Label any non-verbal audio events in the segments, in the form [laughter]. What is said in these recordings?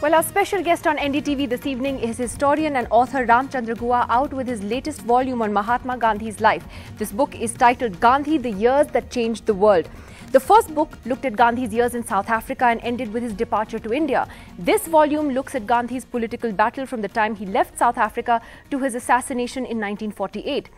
Well, our special guest on NDTV this evening is historian and author Ramchandra Gua out with his latest volume on Mahatma Gandhi's life. This book is titled Gandhi, the Years That Changed the World. The first book looked at Gandhi's years in South Africa and ended with his departure to India. This volume looks at Gandhi's political battle from the time he left South Africa to his assassination in 1948.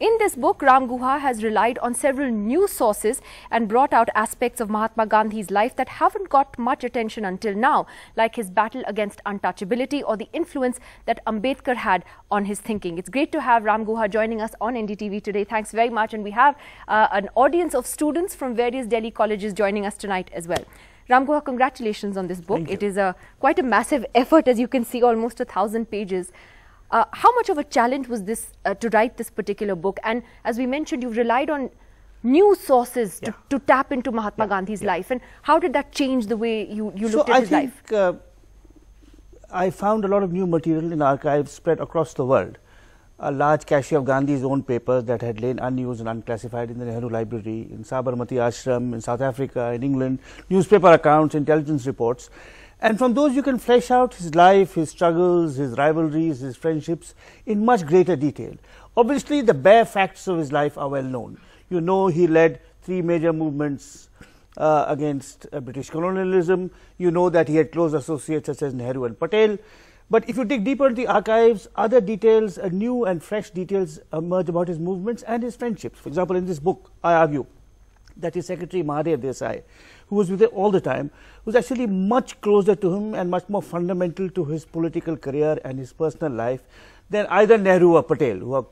In this book, Ram Guha has relied on several new sources and brought out aspects of Mahatma Gandhi's life that haven't got much attention until now, like his battle against untouchability or the influence that Ambedkar had on his thinking. It's great to have Ram Guha joining us on NDTV today. Thanks very much. And we have uh, an audience of students from various Delhi colleges joining us tonight as well. Ram Guha, congratulations on this book. It is a quite a massive effort, as you can see, almost a thousand pages. Uh, how much of a challenge was this uh, to write this particular book? And as we mentioned, you've relied on new sources yeah. to, to, tap into Mahatma yeah. Gandhi's yeah. life. And how did that change the way you, you looked so at I his think, life? Uh, I found a lot of new material in archives spread across the world. A large cache of Gandhi's own papers that had lain unused and unclassified in the Nehru Library, in Sabarmati Ashram, in South Africa, in England, newspaper accounts, intelligence reports. And from those you can flesh out his life, his struggles, his rivalries, his friendships in much greater detail. Obviously, the bare facts of his life are well known. You know he led three major movements uh, against uh, British colonialism. You know that he had close associates such as Nehru and Patel. But if you dig deeper into the archives, other details, uh, new and fresh details emerge about his movements and his friendships. For example, in this book, I argue that is Secretary Mahadev Desai, who was with him all the time, was actually much closer to him and much more fundamental to his political career and his personal life than either Nehru or Patel, who are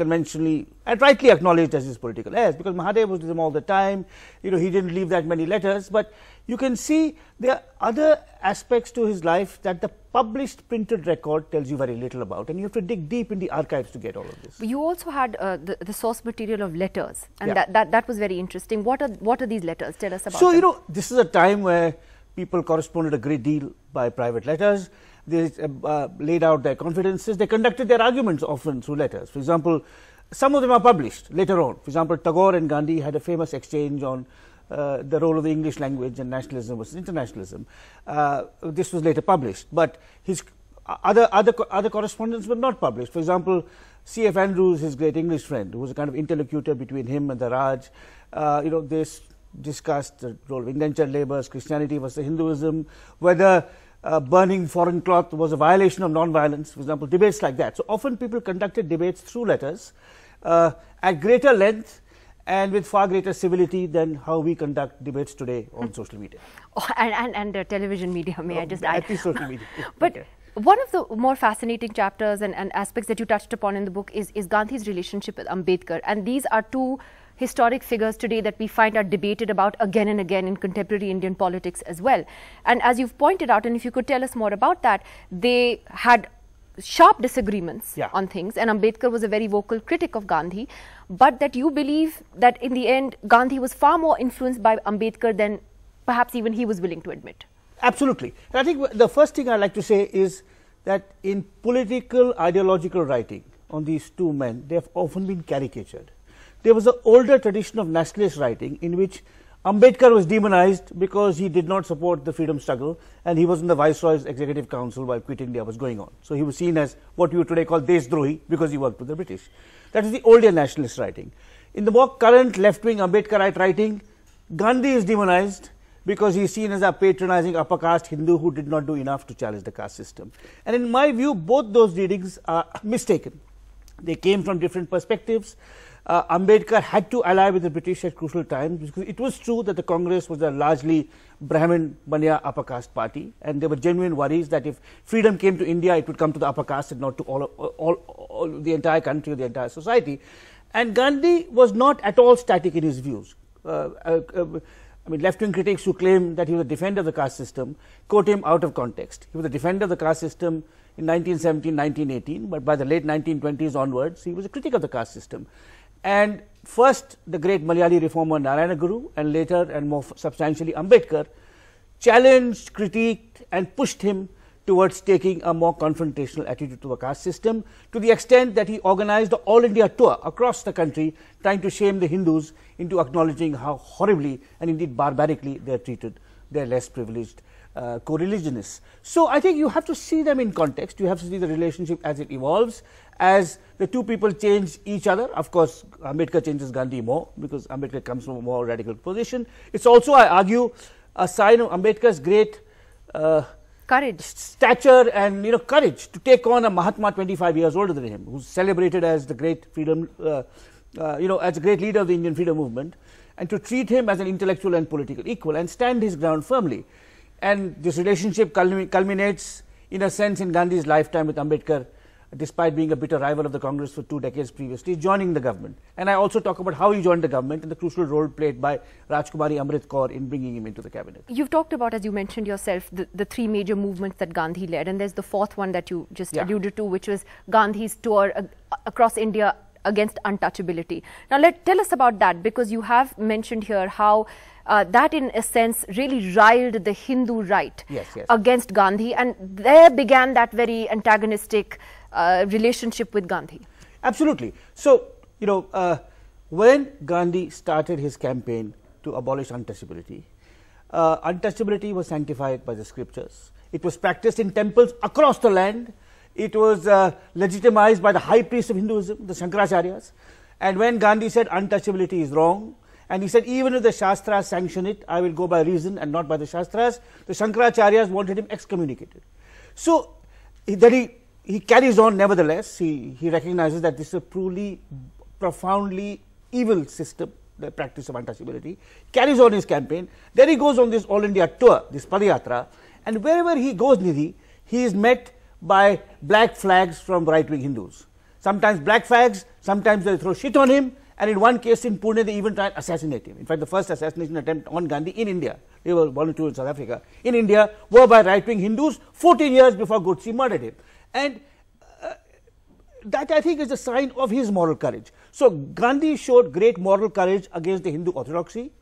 conventionally and rightly acknowledged as his political heirs, because Mahadev was with him all the time. You know, he didn't leave that many letters, but you can see there are other aspects to his life that the published printed record tells you very little about and you have to dig deep in the archives to get all of this. you also had uh, the, the, source material of letters and yeah. that, that, that was very interesting. What are, what are these letters? Tell us about So, them. you know, this is a time where people corresponded a great deal by private letters. They uh, uh, laid out their confidences. They conducted their arguments often through letters. For example, some of them are published later on. For example, Tagore and Gandhi had a famous exchange on uh, the role of the English language and nationalism versus internationalism. Uh, this was later published, but his other, other, other correspondence were not published. For example, C.F. Andrews, his great English friend, who was a kind of interlocutor between him and the Raj, uh, you know, they discussed the role of indentured laborers, Christianity versus Hinduism, whether uh, burning foreign cloth was a violation of non-violence, for example, debates like that. So often people conducted debates through letters uh, at greater length and with far greater civility than how we conduct debates today on social media. [laughs] Oh, and and, and uh, television media, may oh, I just add? At social media. [laughs] but okay. one of the more fascinating chapters and, and aspects that you touched upon in the book is, is Gandhi's relationship with Ambedkar. And these are two historic figures today that we find are debated about again and again in contemporary Indian politics as well. And as you've pointed out, and if you could tell us more about that, they had sharp disagreements yeah. on things, and Ambedkar was a very vocal critic of Gandhi, but that you believe that in the end, Gandhi was far more influenced by Ambedkar than perhaps even he was willing to admit. Absolutely. And I think the first thing I'd like to say is that in political ideological writing on these two men, they have often been caricatured. There was an older tradition of nationalist writing in which Ambedkar was demonized because he did not support the freedom struggle and he was in the Viceroy's executive council while Quit India was going on. So he was seen as what you today call deshdrohi because he worked with the British. That is the older nationalist writing. In the more current left-wing Ambedkarite writing, Gandhi is demonized because he's seen as a patronizing upper caste Hindu who did not do enough to challenge the caste system. And in my view, both those readings are mistaken. They came from different perspectives uh, Ambedkar had to ally with the British at crucial times because it was true that the Congress was a largely Brahmin Bania, upper caste party, and there were genuine worries that if freedom came to India, it would come to the upper caste and not to all, all, all the entire country or the entire society. And Gandhi was not at all static in his views. Uh, uh, uh I mean, left-wing critics who claim that he was a defender of the caste system quote him out of context. He was a defender of the caste system in 1917, 1918, but by the late 1920s onwards, he was a critic of the caste system. And first, the great Malayali reformer Narayana Guru, and later and more substantially Ambedkar, challenged, critiqued, and pushed him towards taking a more confrontational attitude to the caste system to the extent that he organized the All India tour across the country trying to shame the Hindus into acknowledging how horribly and indeed barbarically they are treated, they are less privileged uh, religionists So I think you have to see them in context. You have to see the relationship as it evolves, as the two people change each other. Of course, Ambedkar changes Gandhi more because Ambedkar comes from a more radical position. It's also, I argue, a sign of Ambedkar's great uh, courage, stature, and you know courage to take on a Mahatma 25 years older than him, who's celebrated as the great freedom, uh, uh, you know, as a great leader of the Indian freedom movement, and to treat him as an intellectual and political equal and stand his ground firmly and this relationship culminates in a sense in Gandhi's lifetime with Ambedkar despite being a bitter rival of the Congress for two decades previously, joining the government. And I also talk about how he joined the government and the crucial role played by Rajkumari Amrit Kaur in bringing him into the cabinet. You've talked about, as you mentioned yourself, the, the three major movements that Gandhi led, and there's the fourth one that you just yeah. alluded to, which was Gandhi's tour uh, across India against untouchability. Now, let tell us about that because you have mentioned here how uh, that in a sense really riled the Hindu right yes, yes. against Gandhi and there began that very antagonistic uh, relationship with Gandhi. Absolutely. So, you know, uh, when Gandhi started his campaign to abolish untouchability, uh, untouchability was sanctified by the scriptures. It was practiced in temples across the land. It was uh, legitimized by the high priests of Hinduism, the Shankaracharyas. And when Gandhi said untouchability is wrong, and he said, even if the Shastras sanction it, I will go by reason and not by the Shastras. The Shankaracharyas wanted him excommunicated. So then he, he carries on nevertheless. He, he recognizes that this is a truly, profoundly evil system, the practice of untouchability. Carries on his campaign. Then he goes on this All India tour, this Padayatra. And wherever he goes, Nidhi, he is met by black flags from right-wing Hindus. Sometimes black flags, sometimes they throw shit on him, and in one case in Pune, they even tried assassinate him. In fact, the first assassination attempt on Gandhi in India, he was born two in South Africa, in India, were by right-wing Hindus 14 years before Gandhi murdered him. And uh, that, I think, is a sign of his moral courage. So, Gandhi showed great moral courage against the Hindu orthodoxy.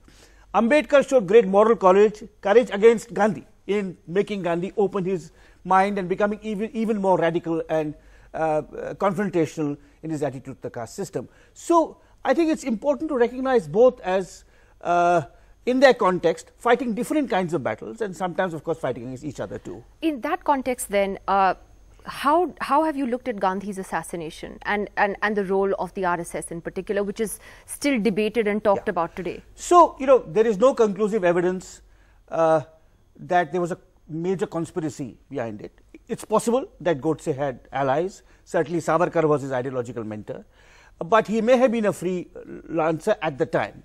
Ambedkar showed great moral courage, courage against Gandhi in making Gandhi open his mind and becoming even, even more radical and uh, uh confrontational in his attitude to the caste system. So, I think it is important to recognize both as uh, in their context, fighting different kinds of battles and sometimes, of course, fighting against each other too. In that context, then, uh, how, how have you looked at Gandhi's assassination and, and, and the role of the RSS in particular, which is still debated and talked yeah. about today? So, you know, there is no conclusive evidence uh, that there was a major conspiracy behind it. It's possible that Godse had allies. Certainly, Savarkar was his ideological mentor but he may have been a freelancer at the time.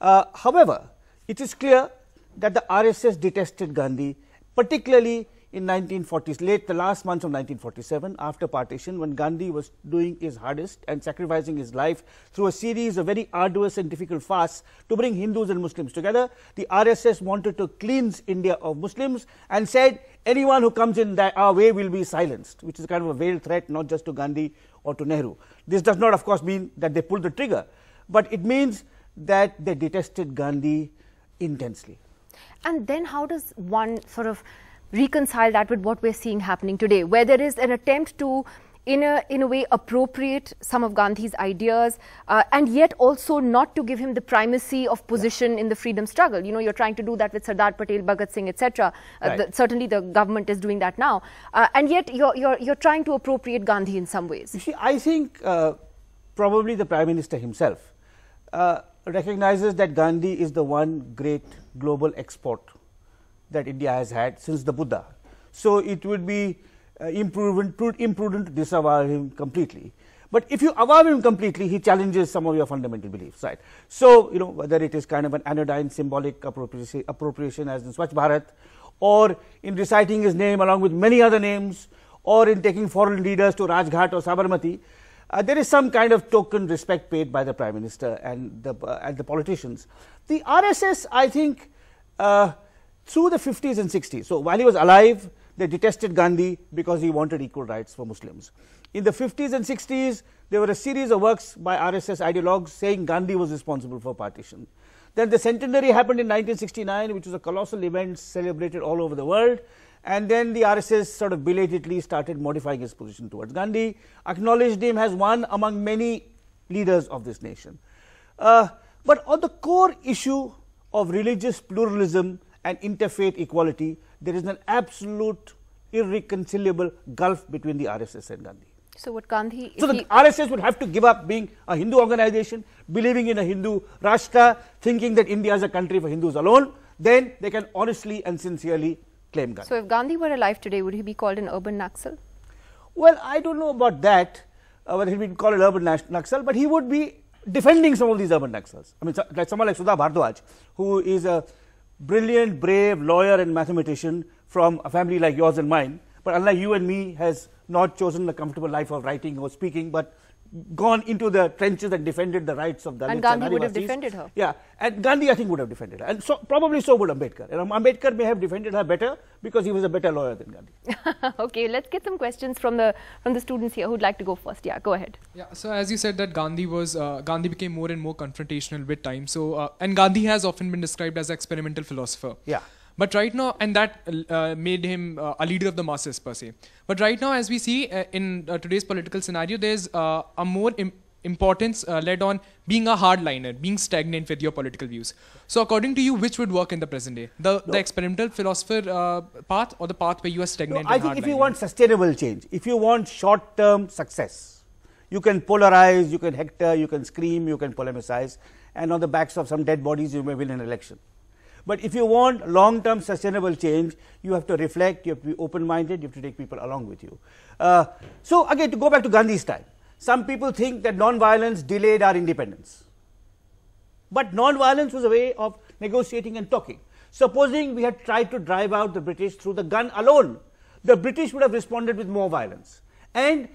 Uh, however, it is clear that the RSS detested Gandhi, particularly in 1940s, late the last months of 1947, after partition, when Gandhi was doing his hardest and sacrificing his life through a series of very arduous and difficult fasts to bring Hindus and Muslims together, the RSS wanted to cleanse India of Muslims and said, anyone who comes in that, our way will be silenced, which is kind of a veiled threat not just to Gandhi or to Nehru. This does not, of course, mean that they pulled the trigger, but it means that they detested Gandhi intensely. And then how does one sort of reconcile that with what we're seeing happening today, where there is an attempt to in a, in a way appropriate some of Gandhi's ideas uh, and yet also not to give him the primacy of position yeah. in the freedom struggle. You know, you're trying to do that with Sardar Patel, Bhagat Singh, etc. Uh, right. certainly the government is doing that now. Uh, and yet you're, you're, you're trying to appropriate Gandhi in some ways. You see, I think uh, probably the Prime Minister himself uh, recognizes that Gandhi is the one great global export that India has had since the Buddha. So it would be uh, imprudent, imprudent disavow him completely. But if you avow him completely, he challenges some of your fundamental beliefs, right? So, you know, whether it is kind of an anodyne symbolic appropriation, appropriation as in Swachh Bharat, or in reciting his name along with many other names, or in taking foreign leaders to Rajghat or Sabarmati, uh, there is some kind of token respect paid by the prime minister and the uh, and the politicians. The RSS, I think, uh, through the 50s and 60s. So while he was alive, they detested Gandhi because he wanted equal rights for Muslims. In the 50s and 60s, there were a series of works by RSS ideologues saying Gandhi was responsible for partition. Then the centenary happened in 1969, which was a colossal event celebrated all over the world. And then the RSS sort of belatedly started modifying its position towards Gandhi, acknowledged him as one among many leaders of this nation. Uh, but on the core issue of religious pluralism and interfaith equality, there is an absolute irreconcilable gulf between the RSS and Gandhi. So what Gandhi... So the RSS would have to give up being a Hindu organization, believing in a Hindu Rashtra, thinking that India is a country for Hindus alone, then they can honestly and sincerely claim Gandhi. So if Gandhi were alive today, would he be called an urban Naxal? Well, I don't know about that, uh, whether he would be called an urban Naxal, but he would be defending some of these urban Naxals. I mean, so, like someone like Sudha Bhardwaj, who is a brilliant, brave lawyer and mathematician from a family like yours and mine, but unlike you and me, has not chosen the comfortable life of writing or speaking, but gone into the trenches and defended the rights of the and Gandhi and would have defended her. Yeah, and Gandhi I think would have defended her, and so probably so would Ambedkar. And Ambedkar may have defended her better because he was a better lawyer than Gandhi. [laughs] okay, let's get some questions from the from the students here who'd like to go first. Yeah, go ahead. Yeah, so as you said that Gandhi was uh, Gandhi became more and more confrontational with time. So uh, and Gandhi has often been described as experimental philosopher. Yeah. But right now, and that uh, made him uh, a leader of the masses per se. But right now, as we see uh, in uh, today's political scenario, there's uh, a more Im importance led on being a hardliner, being stagnant with your political views. So, according to you, which would work in the present day? The, no. the experimental philosopher path or the path where you are stagnant? No, I think if you want sustainable change, if you want short term success, you can polarize, you can hector, you can scream, you can polemicize, and on the backs of some dead bodies, you may win an election. But if you want long-term sustainable change, you have to reflect, you have to be open-minded, you have to take people along with you. Uh, so again, to go back to Gandhi's time, some people think that non-violence delayed our independence. But non-violence was a way of negotiating and talking. Supposing we had tried to drive out the British through the gun alone, the British would have responded with more violence. And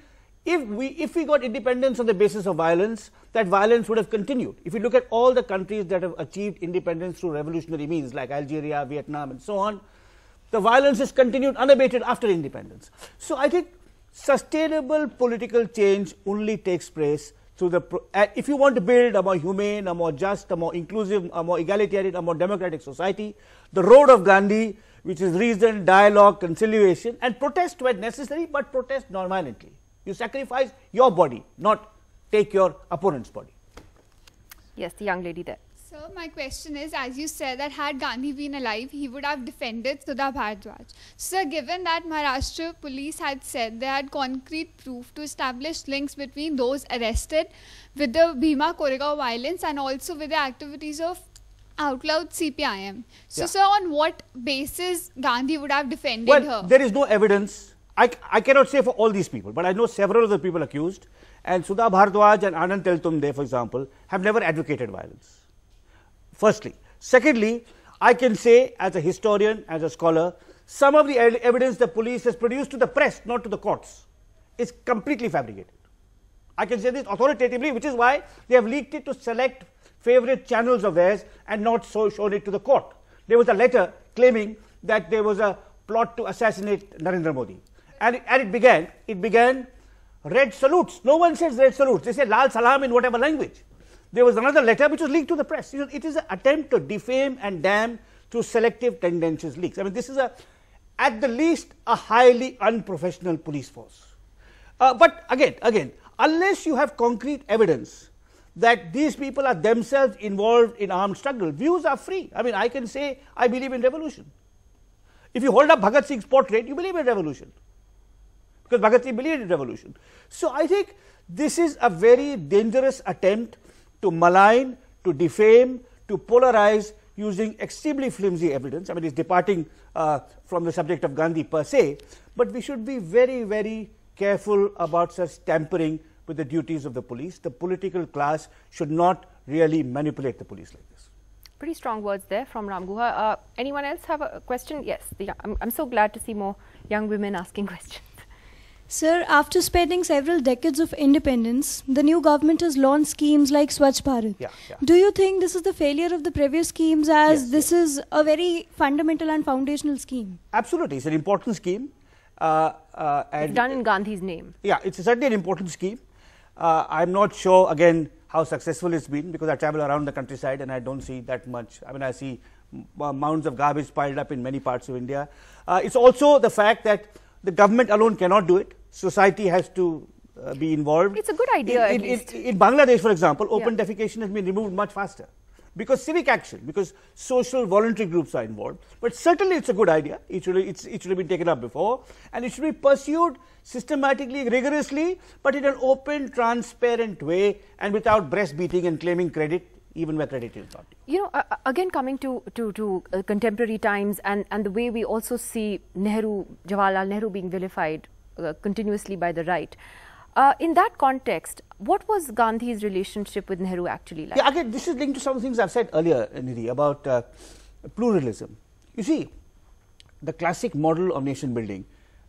if we, if we got independence on the basis of violence, that violence would have continued. If you look at all the countries that have achieved independence through revolutionary means, like Algeria, Vietnam, and so on, the violence has continued unabated after independence. So I think sustainable political change only takes place through the. if you want to build a more humane, a more just, a more inclusive, a more egalitarian, a more democratic society, the road of Gandhi, which is reason, dialogue, conciliation, and protest when necessary, but protest non-violently. You sacrifice your body, not take your opponent's body. Yes, the young lady there. Sir, my question is, as you said, that had Gandhi been alive, he would have defended Sudha Bhardwaj. Sir, given that Maharashtra police had said they had concrete proof to establish links between those arrested with the Bhima Koregaon violence and also with the activities of outlawed loud CPIM. So, yeah. sir, on what basis Gandhi would have defended well, her? There is no evidence I, I cannot say for all these people, but I know several of the people accused, and Sudha Bhardwaj and Anand Teltumde, for example, have never advocated violence. Firstly. Secondly, I can say as a historian, as a scholar, some of the evidence the police has produced to the press, not to the courts, is completely fabricated. I can say this authoritatively, which is why they have leaked it to select favorite channels of theirs and not so shown it to the court. There was a letter claiming that there was a plot to assassinate Narendra Modi and it, and it began, it began red salutes. No one says red salutes. They say lal salam in whatever language. There was another letter which was leaked to the press. You know, it is an attempt to defame and damn through selective tendentious leaks. I mean, this is a, at the least, a highly unprofessional police force. Uh, but again, again, unless you have concrete evidence that these people are themselves involved in armed struggle, views are free. I mean, I can say I believe in revolution. If you hold up Bhagat Singh's portrait, you believe in revolution because Bhagat Singh believed in revolution. So, I think this is a very dangerous attempt to malign, to defame, to polarize using extremely flimsy evidence. I mean, it's departing uh, from the subject of Gandhi per se, but we should be very, very careful about such tampering with the duties of the police. The political class should not really manipulate the police like this. Pretty strong words there from Ram Guha. Uh, anyone else have a question? Yes, the, I'm, I'm so glad to see more young women asking [laughs] questions. Sir, after spending several decades of independence, the new government has launched schemes like Swachh Bharat. Yeah, yeah. Do you think this is the failure of the previous schemes as yes, this yes. is a very fundamental and foundational scheme? Absolutely. It's an important scheme. Uh, uh, it's done in Gandhi's name. Yeah, it's certainly an important scheme. Uh, I'm not sure, again, how successful it's been because I travel around the countryside and I don't see that much. I mean, I see uh, mounds of garbage piled up in many parts of India. Uh, it's also the fact that the government alone cannot do it society has to uh, be involved. It's a good idea. In, in, in, in Bangladesh, for example, open yeah. defecation has been removed much faster because civic action, because social voluntary groups are involved. But certainly it's a good idea. It should, it should have been taken up before and it should be pursued systematically, rigorously, but in an open, transparent way and without breast beating and claiming credit even where credit is not. You know, uh, again coming to to, to uh, contemporary times and, and the way we also see Nehru, Jawaharlal Nehru being vilified uh, continuously by the right. Uh, in that context, what was Gandhi's relationship with Nehru actually like? Yeah, again, this is linked to some things I've said earlier, Nidhi, about uh, pluralism. You see, the classic model of nation building,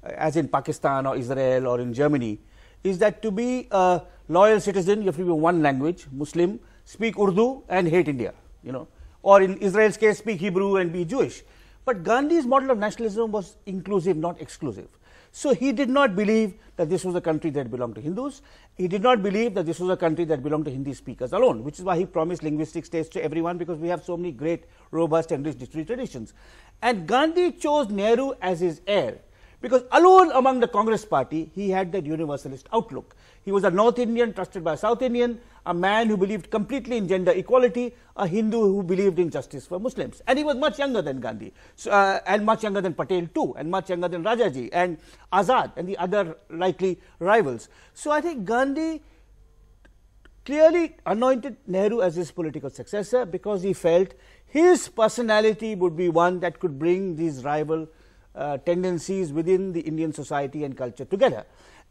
uh, as in Pakistan or Israel or in Germany, is that to be a loyal citizen, you have to be one language, Muslim, speak Urdu and hate India, you know, or in Israel's case, speak Hebrew and be Jewish. But Gandhi's model of nationalism was inclusive, not exclusive. So he did not believe that this was a country that belonged to Hindus. He did not believe that this was a country that belonged to Hindi speakers alone, which is why he promised linguistic states to everyone because we have so many great, robust and rich literary traditions. And Gandhi chose Nehru as his heir because alone among the Congress party, he had that universalist outlook. He was a North Indian trusted by a South Indian, a man who believed completely in gender equality, a Hindu who believed in justice for Muslims. And he was much younger than Gandhi, so, uh, and much younger than Patel too, and much younger than Rajaji, and Azad, and the other likely rivals. So I think Gandhi clearly anointed Nehru as his political successor because he felt his personality would be one that could bring these rival uh, tendencies within the Indian society and culture together.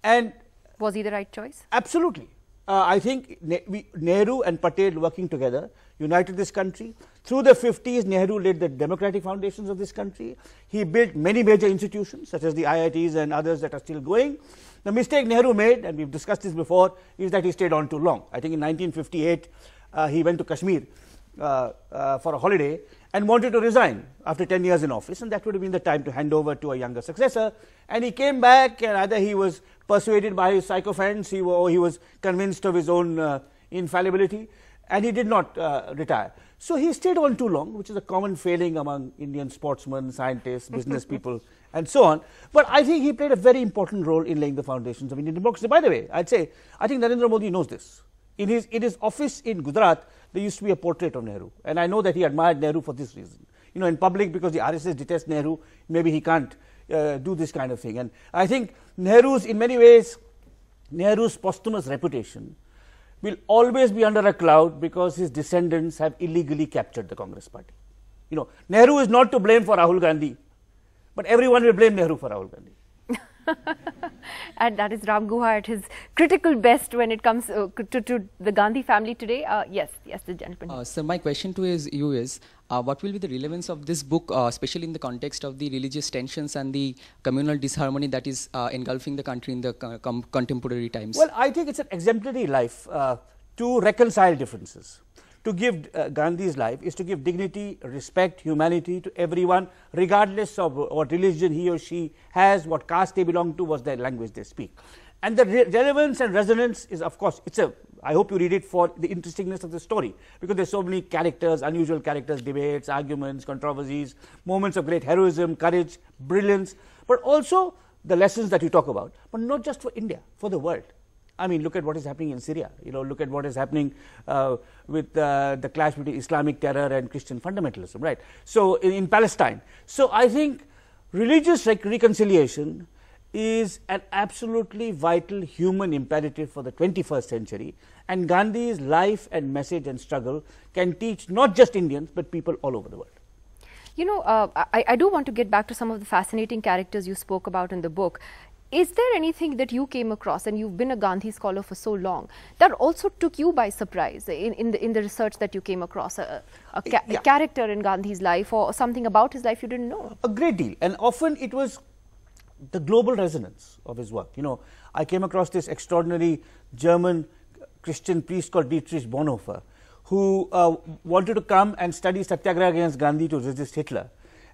And was he the right choice? Absolutely. Uh, I think ne we, Nehru and Patel working together united this country. Through the 50s, Nehru laid the democratic foundations of this country. He built many major institutions, such as the IITs and others that are still going. The mistake Nehru made, and we've discussed this before, is that he stayed on too long. I think in 1958, uh, he went to Kashmir uh, uh for a holiday and wanted to resign after 10 years in office, and that would have been the time to hand over to a younger successor. And he came back, and either he was persuaded by his sycophants he, or he was convinced of his own uh, infallibility, and he did not uh, retire. So he stayed on too long, which is a common failing among Indian sportsmen, scientists, business [laughs] people, and so on. But I think he played a very important role in laying the foundations of Indian democracy. By the way, I'd say, I think Narendra Modi knows this. In his, in his office in Gujarat, there used to be a portrait of Nehru. And I know that he admired Nehru for this reason. You know, in public, because the RSS detests Nehru, maybe he can't uh, do this kind of thing. And I think Nehru's, in many ways, Nehru's posthumous reputation will always be under a cloud because his descendants have illegally captured the Congress party. You know, Nehru is not to blame for Rahul Gandhi, but everyone will blame Nehru for Rahul Gandhi. [laughs] and that is Ram Guha at his critical best when it comes uh, to, to, the Gandhi family today. Uh, yes, yes, the gentleman. Uh, so my question to is, you is, uh, what will be the relevance of this book, uh, especially in the context of the religious tensions and the communal disharmony that is uh, engulfing the country in the contemporary times? Well, I think it's an exemplary life to reconcile differences to give uh, Gandhi's life is to give dignity, respect, humanity to everyone, regardless of what religion he or she has, what caste they belong to, what their language they speak. And the re relevance and resonance is, of course, it's a. I hope you read it for the interestingness of the story, because there's so many characters, unusual characters, debates, arguments, controversies, moments of great heroism, courage, brilliance, but also the lessons that you talk about, but not just for India, for the world. I mean, look at what is happening in Syria. You know, look at what is happening uh, with uh, the clash between Islamic terror and Christian fundamentalism, right? So in, in Palestine. So I think religious rec reconciliation is an absolutely vital human imperative for the 21st century and Gandhi's life and message and struggle can teach not just Indians but people all over the world. You know, uh, I, I, do want to get back to some of the fascinating characters you spoke about in the book is there anything that you came across and you've been a Gandhi scholar for so long that also took you by surprise in, in, the, in the research that you came across a, uh, a, ca yeah. a character in Gandhi's life or something about his life you didn't know? A great deal and often it was the global resonance of his work. You know, I came across this extraordinary German Christian priest called Dietrich Bonhoeffer who uh, wanted to come and study satyagraha against Gandhi to resist Hitler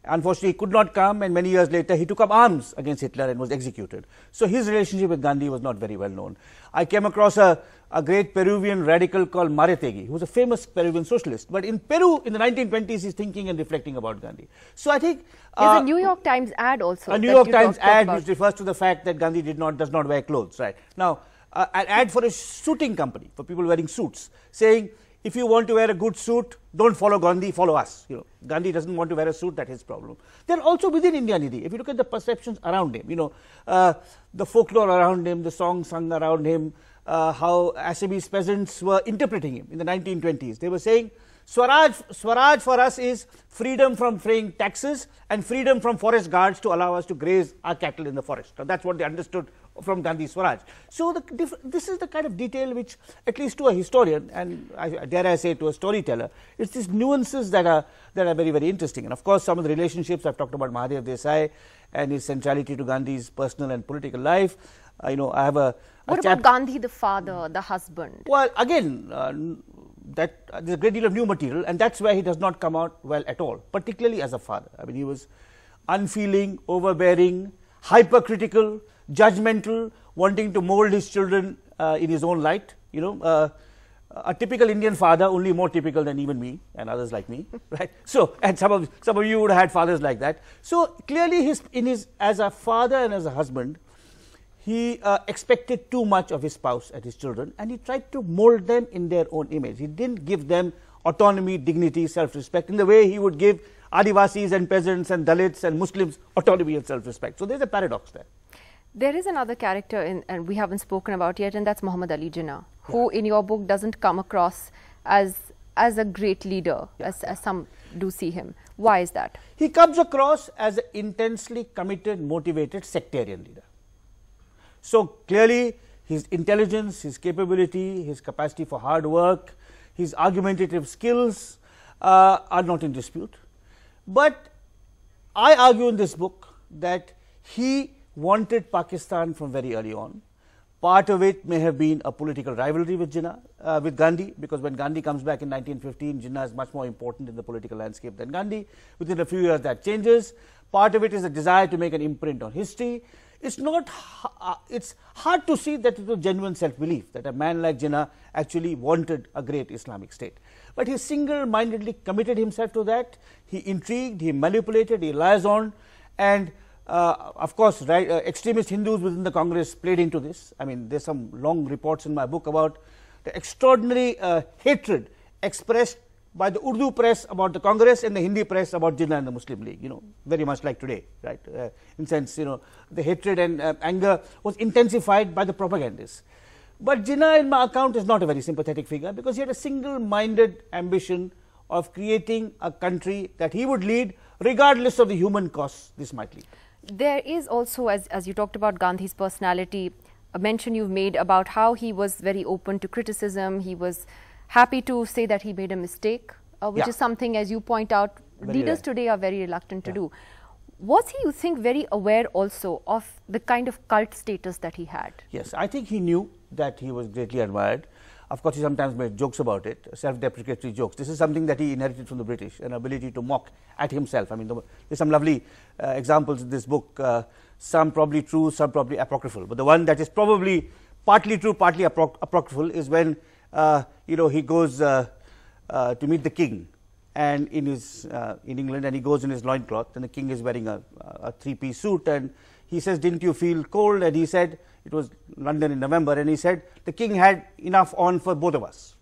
Unfortunately, he could not come, and many years later, he took up arms against Hitler and was executed. So his relationship with Gandhi was not very well known. I came across a, a great Peruvian radical called Maritegi, who was a famous Peruvian socialist. But in Peru, in the 1920s, he's thinking and reflecting about Gandhi. So I think... Uh, There's a uh, New York Times ad also. A New York Times ad about. which refers to the fact that Gandhi did not, does not wear clothes, right? Now, uh, an ad for a suiting company, for people wearing suits, saying, if you want to wear a good suit, don't follow Gandhi, follow us. You know, Gandhi doesn't want to wear a suit, that's his problem. They're also within India, Nidhi. If you look at the perceptions around him, you know, uh, the folklore around him, the songs sung around him, uh, how Assamese peasants were interpreting him in the 1920s. They were saying, Swaraj, Swaraj for us is freedom from paying taxes and freedom from forest guards to allow us to graze our cattle in the forest. Now, that's what they understood from Gandhi Swaraj. So the, this is the kind of detail which, at least to a historian and I, dare I say to a storyteller, it's these nuances that are that are very very interesting. And of course, some of the relationships I've talked about Mahadev Desai and his centrality to Gandhi's personal and political life. Uh, you know, I have a. a what about Gandhi, the father, the husband? Well, again, uh, that uh, there's a great deal of new material, and that's where he does not come out well at all, particularly as a father. I mean, he was unfeeling, overbearing, hypercritical judgmental, wanting to mold his children uh, in his own light. You know, uh, a typical Indian father, only more typical than even me and others like me, [laughs] right? So, and some of some of you would have had fathers like that. So clearly, his in his as a father and as a husband, he uh, expected too much of his spouse and his children, and he tried to mold them in their own image. He didn't give them autonomy, dignity, self-respect in the way he would give Adivasis and peasants and Dalits and Muslims autonomy and self-respect. So there's a paradox there. There is another character in, and we haven't spoken about yet, and that's Muhammad Ali Jinnah, who yeah. in your book doesn't come across as as a great leader, yeah. as, as some do see him. Why is that? He comes across as an intensely committed, motivated sectarian leader. So clearly, his intelligence, his capability, his capacity for hard work, his argumentative skills uh, are not in dispute. But I argue in this book that he wanted Pakistan from very early on. Part of it may have been a political rivalry with Jinnah, uh, with Gandhi, because when Gandhi comes back in 1915, Jinnah is much more important in the political landscape than Gandhi. Within a few years, that changes. Part of it is a desire to make an imprint on history. It's not. Uh, it's hard to see that it was genuine self-belief that a man like Jinnah actually wanted a great Islamic state. But he single-mindedly committed himself to that. He intrigued, he manipulated, he liaisoned, and uh, of course, right, uh, extremist Hindus within the Congress played into this. I mean, there's some long reports in my book about the extraordinary uh, hatred expressed by the Urdu press about the Congress and the Hindi press about Jinnah and the Muslim League, you know, very much like today, right? Uh, in sense, you know, the hatred and uh, anger was intensified by the propagandists. But Jinnah, in my account, is not a very sympathetic figure because he had a single-minded ambition of creating a country that he would lead regardless of the human costs this might lead there is also, as, as you talked about Gandhi's personality, a mention you've made about how he was very open to criticism. He was happy to say that he made a mistake, uh, which yeah. is something, as you point out, very leaders today are very reluctant yeah. to do. Was he, you think, very aware also of the kind of cult status that he had? Yes, I think he knew that he was greatly admired of course, he sometimes made jokes about it, self-deprecatory jokes. This is something that he inherited from the British, an ability to mock at himself. I mean, there's some lovely uh, examples in this book, uh, some probably true, some probably apocryphal. But the one that is probably partly true, partly apocryphal is when, uh, you know, he goes uh, uh, to meet the king and in, his, uh, in England and he goes in his loincloth and the king is wearing a, a three-piece suit and he says, didn't you feel cold? And he said, it was London in November, and he said, the king had enough on for both of us.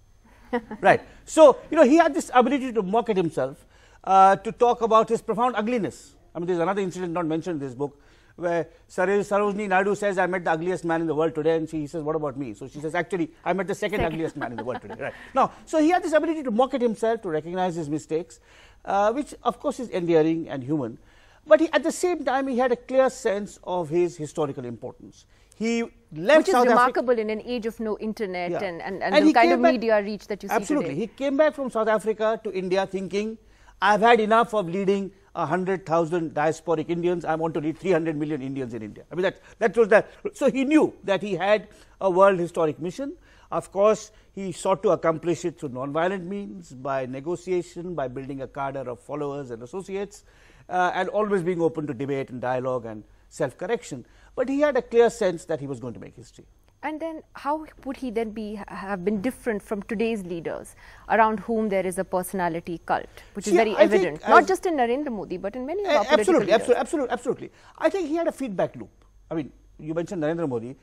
[laughs] right. So, you know, he had this ability to mock at himself, uh, to talk about his profound ugliness. I mean, there's another incident not mentioned in this book where Sarojini Naidu says, I met the ugliest man in the world today, and she says, what about me? So she says, actually, I met the second, second. ugliest man in the world today. [laughs] Right. Now, so he had this ability to mock at himself, to recognize his mistakes, uh, which of course is endearing and human. But he, at the same time, he had a clear sense of his historical importance. He left Which is South remarkable Africa. in an age of no internet yeah. and, and, and, and the kind of back, media reach that you see Absolutely. He came back from South Africa to India thinking, I've had enough of leading 100,000 diasporic Indians. I want to lead 300 million Indians in India. I mean, that, that was that. So he knew that he had a world historic mission. Of course, he sought to accomplish it through non-violent means, by negotiation, by building a cadre of followers and associates, uh, and always being open to debate and dialogue and self-correction. But he had a clear sense that he was going to make history. And then, how would he then be have been different from today's leaders, around whom there is a personality cult, which See, is very I evident, not just in Narendra Modi, but in many of our absolutely, Absolutely, absolutely, absolutely. I think he had a feedback loop. I mean, you mentioned Narendra Modi.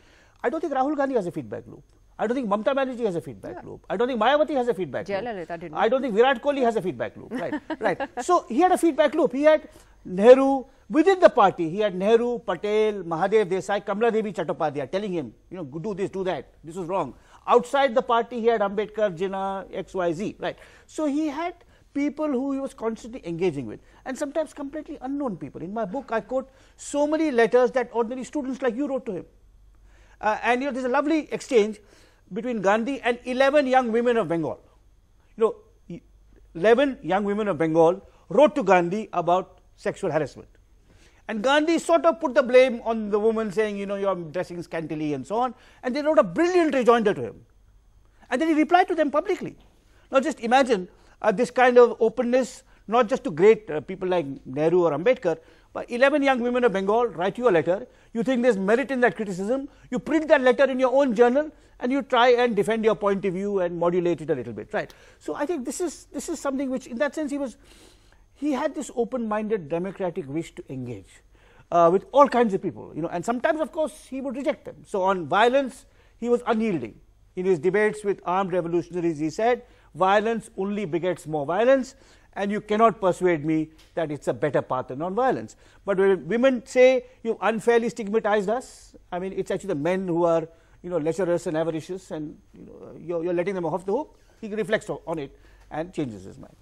I don't think Rahul Gandhi has a feedback loop. I don't think Mamta Banerjee has a feedback yeah. loop. I don't think Mayawati has a feedback Jalalita loop. I don't think Virat Kohli has a feedback loop. Right, [laughs] right. So he had a feedback loop. He had Nehru, Within the party, he had Nehru, Patel, Mahadev Desai, Kamla Devi Chattopadhyay telling him, you know, do this, do that. This was wrong. Outside the party, he had Ambedkar, Jinnah, XYZ, right? So he had people who he was constantly engaging with and sometimes completely unknown people. In my book, I quote so many letters that ordinary students like you wrote to him. Uh, and you know, there's a lovely exchange between Gandhi and 11 young women of Bengal. You know, 11 young women of Bengal wrote to Gandhi about sexual harassment. And Gandhi sort of put the blame on the woman saying, you know, you're dressing scantily and so on. And they wrote a brilliant rejoinder to him. And then he replied to them publicly. Now just imagine uh, this kind of openness, not just to great uh, people like Nehru or Ambedkar, but 11 young women of Bengal write you a letter. You think there's merit in that criticism. You print that letter in your own journal and you try and defend your point of view and modulate it a little bit, right? So I think this is, this is something which in that sense he was he had this open-minded democratic wish to engage uh, with all kinds of people, you know, and sometimes, of course, he would reject them. So on violence, he was unyielding. In his debates with armed revolutionaries, he said, violence only begets more violence, and you cannot persuade me that it's a better path than non-violence. But when women say, you unfairly stigmatized us, I mean, it's actually the men who are, you know, lecherous and avaricious, and you know, you're, you're letting them off the hook, he reflects on it and changes his mind.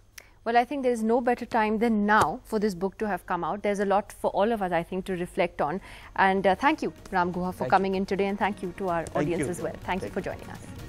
Well, I think there is no better time than now for this book to have come out. There's a lot for all of us, I think, to reflect on. And uh, thank you, Ram Guha, for thank coming you. in today. And thank you to our thank audience you. as well. Thank, thank you for joining us.